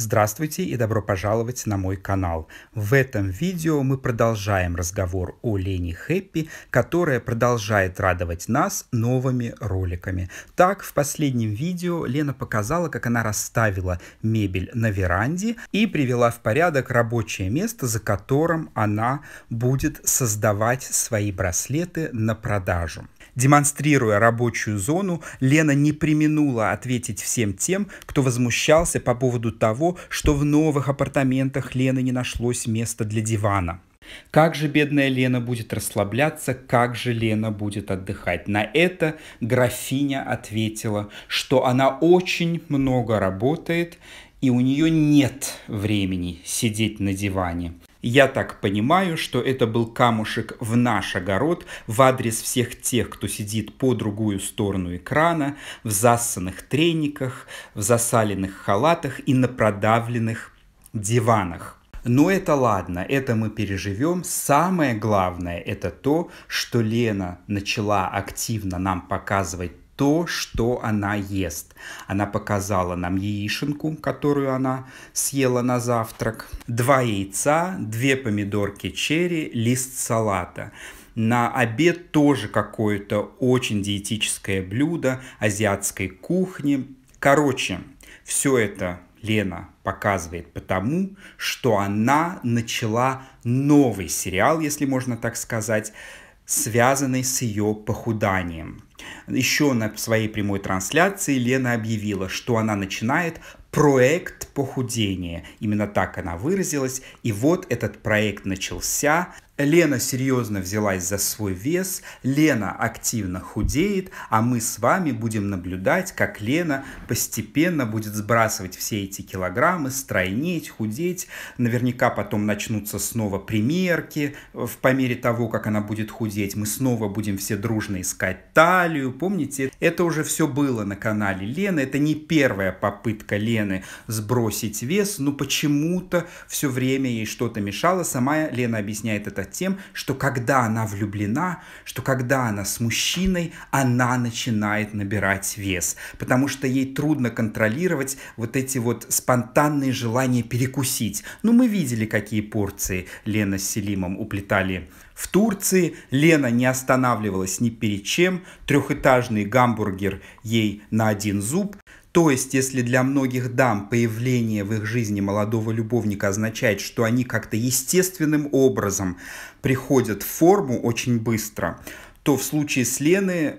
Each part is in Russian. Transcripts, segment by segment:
Здравствуйте и добро пожаловать на мой канал. В этом видео мы продолжаем разговор о Лене Хэппи, которая продолжает радовать нас новыми роликами. Так, в последнем видео Лена показала, как она расставила мебель на веранде и привела в порядок рабочее место, за которым она будет создавать свои браслеты на продажу. Демонстрируя рабочую зону, Лена не применула ответить всем тем, кто возмущался по поводу того, что в новых апартаментах Лены не нашлось места для дивана. Как же бедная Лена будет расслабляться, как же Лена будет отдыхать? На это графиня ответила, что она очень много работает, и у нее нет времени сидеть на диване. Я так понимаю, что это был камушек в наш огород в адрес всех тех, кто сидит по другую сторону экрана, в засанных трениках, в засаленных халатах и на продавленных диванах. Но это ладно, это мы переживем. Самое главное это то, что Лена начала активно нам показывать то, что она ест. Она показала нам яишенку, которую она съела на завтрак, два яйца, две помидорки черри, лист салата. На обед тоже какое-то очень диетическое блюдо азиатской кухни. Короче, все это Лена показывает потому, что она начала новый сериал, если можно так сказать, связанный с ее похуданием. Еще на своей прямой трансляции Лена объявила, что она начинает проект похудения. Именно так она выразилась. И вот этот проект начался. Лена серьезно взялась за свой вес, Лена активно худеет, а мы с вами будем наблюдать, как Лена постепенно будет сбрасывать все эти килограммы, стройнеть, худеть. Наверняка потом начнутся снова примерки э, в, по мере того, как она будет худеть. Мы снова будем все дружно искать талию. Помните, это уже все было на канале Лены. Это не первая попытка Лены сбросить вес, но почему-то все время ей что-то мешало. Сама Лена объясняет это тем, что когда она влюблена, что когда она с мужчиной, она начинает набирать вес, потому что ей трудно контролировать вот эти вот спонтанные желания перекусить. Ну, мы видели, какие порции Лена с Селимом уплетали в Турции Лена не останавливалась ни перед чем, трехэтажный гамбургер ей на один зуб. То есть, если для многих дам появление в их жизни молодого любовника означает, что они как-то естественным образом приходят в форму очень быстро, то в случае с Лены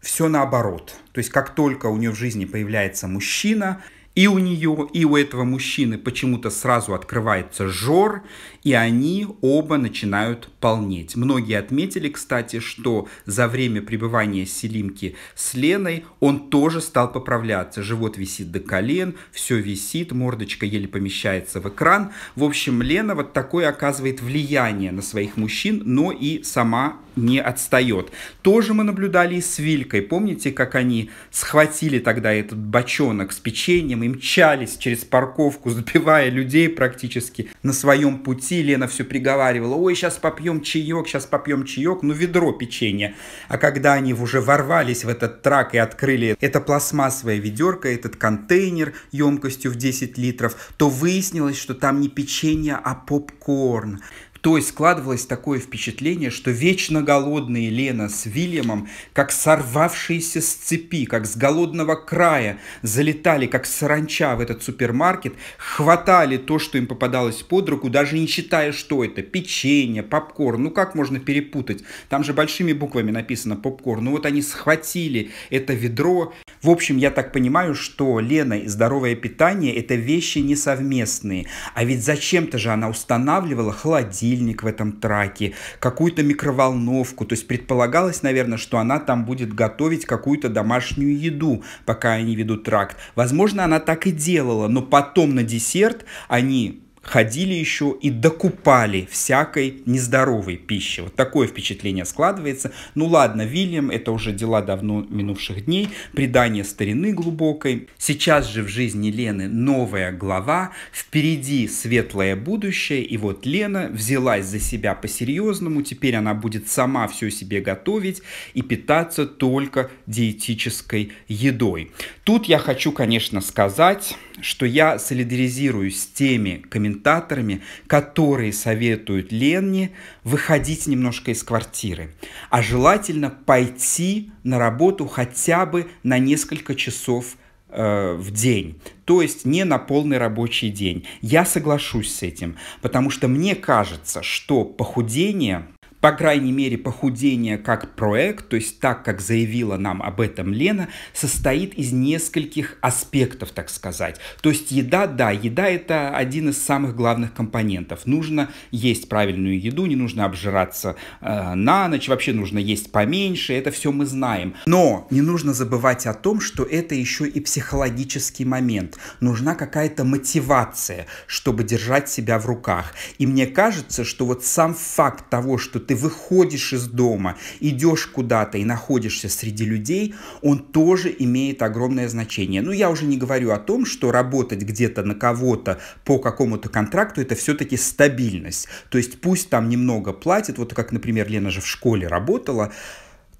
все наоборот. То есть, как только у нее в жизни появляется мужчина, и у нее, и у этого мужчины почему-то сразу открывается жор, и они оба начинают полнеть. Многие отметили, кстати, что за время пребывания Селимки с Леной он тоже стал поправляться. Живот висит до колен, все висит, мордочка еле помещается в экран. В общем, Лена вот такое оказывает влияние на своих мужчин, но и сама не отстает. Тоже мы наблюдали и с Вилькой. Помните, как они схватили тогда этот бочонок с печеньем и мчались через парковку, сбивая людей практически на своем пути. Лена все приговаривала, ой, сейчас попьем чаек, сейчас попьем чаек, ну ведро печенья. А когда они уже ворвались в этот трак и открыли это пластмассовое ведерко, этот контейнер емкостью в 10 литров, то выяснилось, что там не печенье, а попкорн. То есть складывалось такое впечатление, что вечно голодные Лена с Вильямом, как сорвавшиеся с цепи, как с голодного края, залетали, как саранча в этот супермаркет, хватали то, что им попадалось под руку, даже не считая, что это, печенье, попкорн, ну как можно перепутать? Там же большими буквами написано попкорн, ну вот они схватили это ведро. В общем, я так понимаю, что Лена и здоровое питание – это вещи несовместные. А ведь зачем-то же она устанавливала холодильник, холодильник в этом траке, какую-то микроволновку. То есть предполагалось, наверное, что она там будет готовить какую-то домашнюю еду, пока они ведут тракт. Возможно, она так и делала, но потом на десерт они ходили еще и докупали всякой нездоровой пищи. Вот такое впечатление складывается. Ну ладно, Вильям, это уже дела давно минувших дней, предание старины глубокой. Сейчас же в жизни Лены новая глава, впереди светлое будущее, и вот Лена взялась за себя по-серьезному, теперь она будет сама все себе готовить и питаться только диетической едой. Тут я хочу, конечно, сказать, что я солидаризируюсь с теми комментаторами, которые советуют Ленне выходить немножко из квартиры, а желательно пойти на работу хотя бы на несколько часов э, в день, то есть не на полный рабочий день. Я соглашусь с этим, потому что мне кажется, что похудение по крайней мере, похудение как проект, то есть так, как заявила нам об этом Лена, состоит из нескольких аспектов, так сказать. То есть еда, да, еда это один из самых главных компонентов. Нужно есть правильную еду, не нужно обжираться э, на ночь, вообще нужно есть поменьше, это все мы знаем. Но не нужно забывать о том, что это еще и психологический момент. Нужна какая-то мотивация, чтобы держать себя в руках. И мне кажется, что вот сам факт того, что ты ты выходишь из дома, идешь куда-то и находишься среди людей, он тоже имеет огромное значение. Ну, я уже не говорю о том, что работать где-то на кого-то по какому-то контракту, это все-таки стабильность. То есть пусть там немного платят, вот как, например, Лена же в школе работала,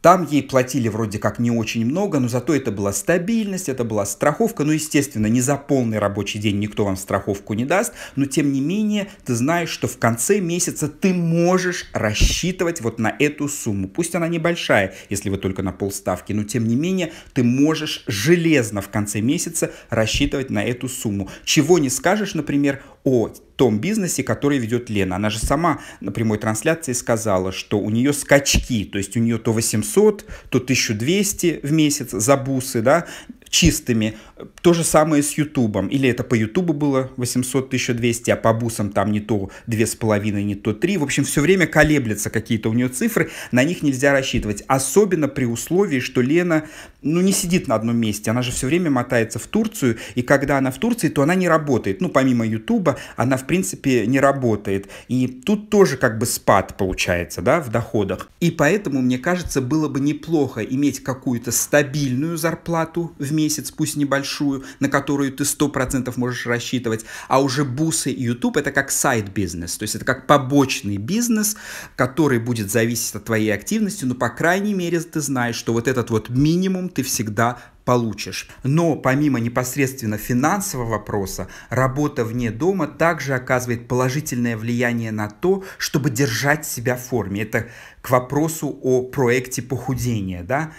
там ей платили вроде как не очень много, но зато это была стабильность, это была страховка. Ну, естественно, не за полный рабочий день никто вам страховку не даст, но тем не менее ты знаешь, что в конце месяца ты можешь рассчитывать вот на эту сумму. Пусть она небольшая, если вы только на полставки, но тем не менее ты можешь железно в конце месяца рассчитывать на эту сумму. Чего не скажешь, например, о том бизнесе, который ведет Лена. Она же сама на прямой трансляции сказала, что у нее скачки, то есть у нее то 800, то 1200 в месяц за бусы, да, чистыми. То же самое с Ютубом. Или это по Ютубу было 800-1200, а по бусам там не то 2,5, не то 3. В общем, все время колеблятся какие-то у нее цифры, на них нельзя рассчитывать. Особенно при условии, что Лена, ну, не сидит на одном месте, она же все время мотается в Турцию, и когда она в Турции, то она не работает. Ну, помимо Ютуба, она, в принципе, не работает. И тут тоже как бы спад получается, да, в доходах. И поэтому, мне кажется, было бы неплохо иметь какую-то стабильную зарплату в мире, месяц, пусть небольшую, на которую ты 100% можешь рассчитывать. А уже бусы и YouTube это как сайт-бизнес, то есть это как побочный бизнес, который будет зависеть от твоей активности, но ну, по крайней мере ты знаешь, что вот этот вот минимум ты всегда получишь. Но помимо непосредственно финансового вопроса, работа вне дома также оказывает положительное влияние на то, чтобы держать себя в форме. Это к вопросу о проекте похудения, да,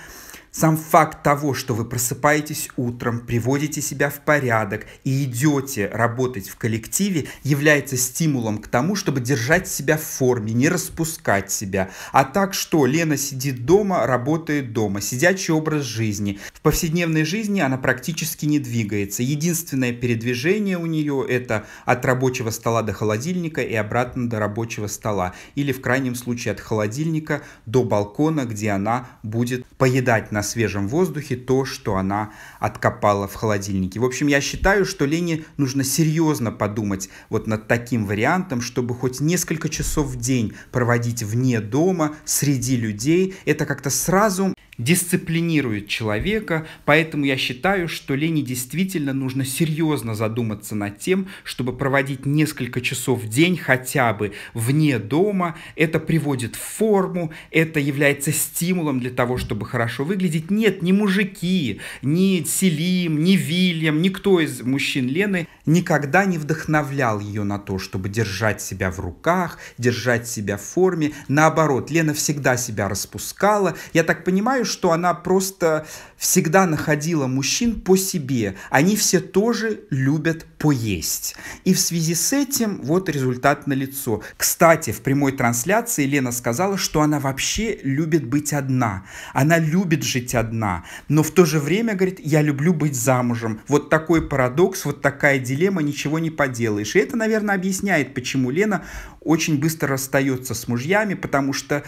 сам факт того, что вы просыпаетесь утром, приводите себя в порядок и идете работать в коллективе, является стимулом к тому, чтобы держать себя в форме, не распускать себя. А так что Лена сидит дома, работает дома, сидячий образ жизни. В повседневной жизни она практически не двигается. Единственное передвижение у нее это от рабочего стола до холодильника и обратно до рабочего стола. Или в крайнем случае от холодильника до балкона, где она будет поедать на на свежем воздухе то, что она откопала в холодильнике. В общем, я считаю, что Лене нужно серьезно подумать вот над таким вариантом, чтобы хоть несколько часов в день проводить вне дома, среди людей. Это как-то сразу дисциплинирует человека, поэтому я считаю, что Лени действительно нужно серьезно задуматься над тем, чтобы проводить несколько часов в день хотя бы вне дома. Это приводит в форму, это является стимулом для того, чтобы хорошо выглядеть. Нет, ни мужики, ни Селим, ни Вильям, никто из мужчин Лены никогда не вдохновлял ее на то, чтобы держать себя в руках, держать себя в форме. Наоборот, Лена всегда себя распускала. Я так понимаю, что она просто всегда находила мужчин по себе. Они все тоже любят поесть. И в связи с этим вот результат налицо. Кстати, в прямой трансляции Лена сказала, что она вообще любит быть одна. Она любит жить одна. Но в то же время, говорит, я люблю быть замужем. Вот такой парадокс, вот такая диалектика дилемма, ничего не поделаешь. И это, наверное, объясняет, почему Лена очень быстро расстается с мужьями, потому что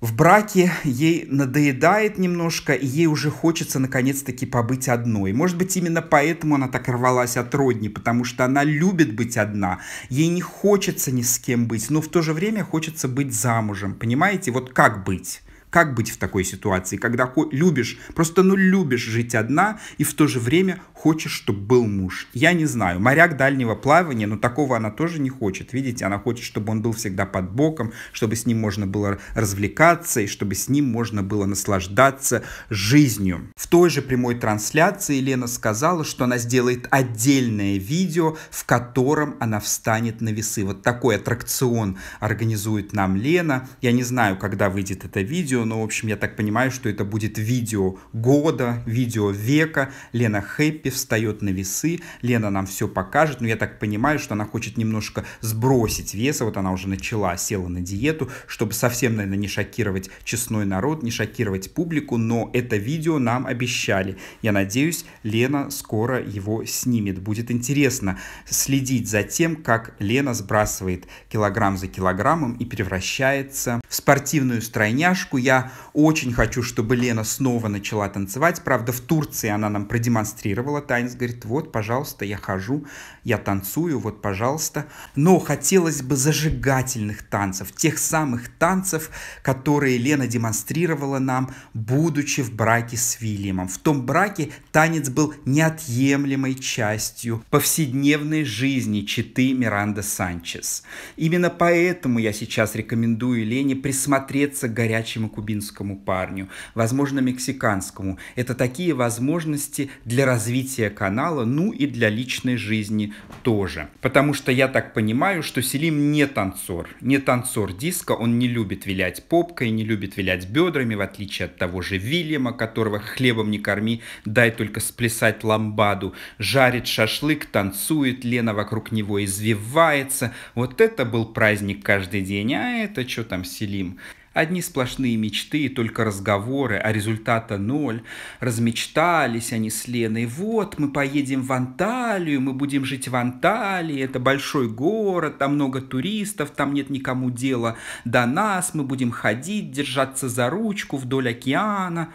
в браке ей надоедает немножко, и ей уже хочется наконец-таки побыть одной. Может быть, именно поэтому она так рвалась от родни, потому что она любит быть одна. Ей не хочется ни с кем быть, но в то же время хочется быть замужем. Понимаете, вот как быть? Как быть в такой ситуации, когда любишь, просто ну любишь жить одна и в то же время хочешь, чтобы был муж? Я не знаю, моряк дальнего плавания, но такого она тоже не хочет. Видите, она хочет, чтобы он был всегда под боком, чтобы с ним можно было развлекаться и чтобы с ним можно было наслаждаться жизнью. В той же прямой трансляции Лена сказала, что она сделает отдельное видео, в котором она встанет на весы. Вот такой аттракцион организует нам Лена. Я не знаю, когда выйдет это видео, видео, но, в общем, я так понимаю, что это будет видео года, видео века. Лена Хэппи встает на весы, Лена нам все покажет, но я так понимаю, что она хочет немножко сбросить веса, вот она уже начала, села на диету, чтобы совсем, наверное, не шокировать честной народ, не шокировать публику, но это видео нам обещали. Я надеюсь, Лена скоро его снимет. Будет интересно следить за тем, как Лена сбрасывает килограмм за килограммом и превращается в спортивную стройняшку. Я очень хочу, чтобы Лена снова начала танцевать. Правда, в Турции она нам продемонстрировала танец. Говорит, вот, пожалуйста, я хожу, я танцую, вот, пожалуйста. Но хотелось бы зажигательных танцев, тех самых танцев, которые Лена демонстрировала нам, будучи в браке с Вильямом. В том браке танец был неотъемлемой частью повседневной жизни читы Миранда Санчес. Именно поэтому я сейчас рекомендую Лене присмотреться к горячему кубинскому парню, возможно, мексиканскому. Это такие возможности для развития канала, ну и для личной жизни тоже. Потому что я так понимаю, что Селим не танцор, не танцор диска, он не любит вилять попкой, не любит вилять бедрами, в отличие от того же Вильяма, которого хлебом не корми, дай только сплясать ламбаду, жарит шашлык, танцует, Лена вокруг него извивается. Вот это был праздник каждый день, а это что там Селим? неразделим. Одни сплошные мечты только разговоры, а результата ноль. Размечтались они с Леной. Вот, мы поедем в Анталию, мы будем жить в Анталии, это большой город, там много туристов, там нет никому дела до нас, мы будем ходить, держаться за ручку вдоль океана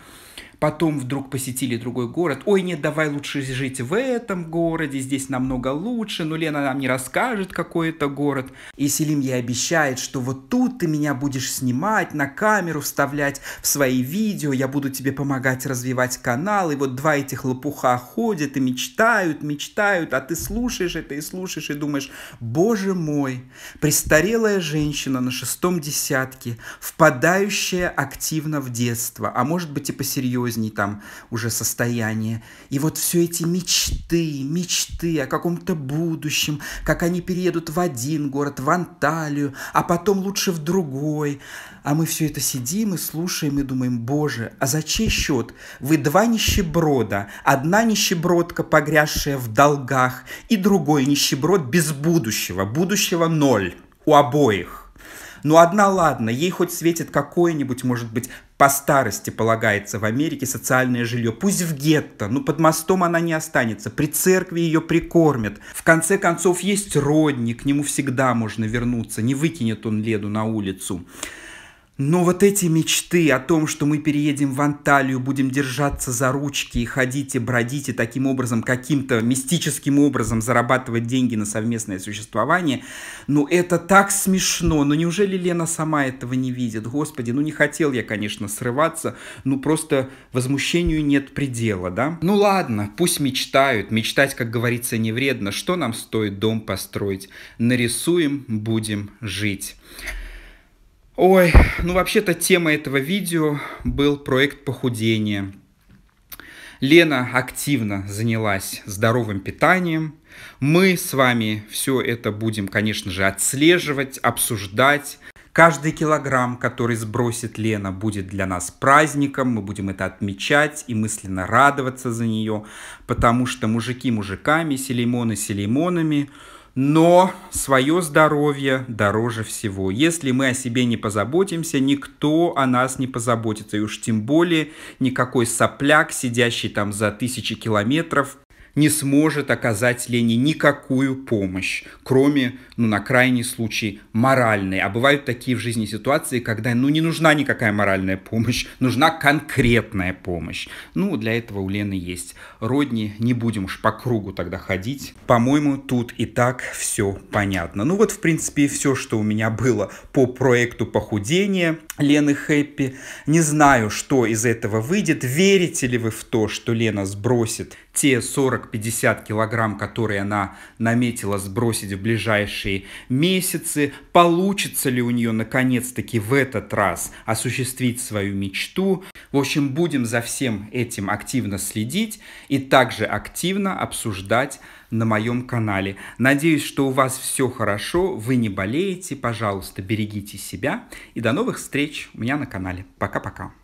потом вдруг посетили другой город, ой, нет, давай лучше жить в этом городе, здесь намного лучше, но ну, Лена нам не расскажет, какой это город. И Селим ей обещает, что вот тут ты меня будешь снимать, на камеру вставлять в свои видео, я буду тебе помогать развивать канал, и вот два этих лопуха ходят и мечтают, мечтают, а ты слушаешь это и слушаешь и думаешь, боже мой, престарелая женщина на шестом десятке, впадающая активно в детство, а может быть и посерьезнее, поздний там уже состояние. И вот все эти мечты, мечты о каком-то будущем, как они переедут в один город, в Анталию, а потом лучше в другой. А мы все это сидим и слушаем и думаем, боже, а за чей счет? Вы два нищеброда, одна нищебродка, погрязшая в долгах, и другой нищеброд без будущего, будущего ноль у обоих. Но ну, одна ладно, ей хоть светит какое-нибудь, может быть, по старости полагается в Америке социальное жилье. Пусть в гетто, но ну, под мостом она не останется. При церкви ее прикормят. В конце концов, есть родни, к нему всегда можно вернуться. Не выкинет он леду на улицу. Но вот эти мечты о том, что мы переедем в Анталию, будем держаться за ручки и ходить и бродить, и таким образом, каким-то мистическим образом зарабатывать деньги на совместное существование, ну это так смешно, ну неужели Лена сама этого не видит? Господи, ну не хотел я, конечно, срываться, ну просто возмущению нет предела, да? Ну ладно, пусть мечтают, мечтать, как говорится, не вредно, что нам стоит дом построить? Нарисуем, будем жить. Ой, ну вообще-то тема этого видео был проект похудения. Лена активно занялась здоровым питанием. Мы с вами все это будем, конечно же, отслеживать, обсуждать. Каждый килограмм, который сбросит Лена, будет для нас праздником, мы будем это отмечать и мысленно радоваться за нее, потому что мужики мужиками, селимоны селимонами – но свое здоровье дороже всего. Если мы о себе не позаботимся, никто о нас не позаботится. И уж тем более никакой сопляк, сидящий там за тысячи километров, не сможет оказать Лене никакую помощь, кроме, ну, на крайний случай, моральной. А бывают такие в жизни ситуации, когда, ну, не нужна никакая моральная помощь, нужна конкретная помощь. Ну, для этого у Лены есть родни, не будем уж по кругу тогда ходить. По-моему, тут и так все понятно. Ну, вот, в принципе, все, что у меня было по проекту похудения Лены Хэппи. Не знаю, что из этого выйдет. Верите ли вы в то, что Лена сбросит те 40 40-50 килограмм, которые она наметила сбросить в ближайшие месяцы, получится ли у нее наконец-таки в этот раз осуществить свою мечту. В общем, будем за всем этим активно следить и также активно обсуждать на моем канале. Надеюсь, что у вас все хорошо, вы не болеете, пожалуйста, берегите себя и до новых встреч у меня на канале. Пока-пока.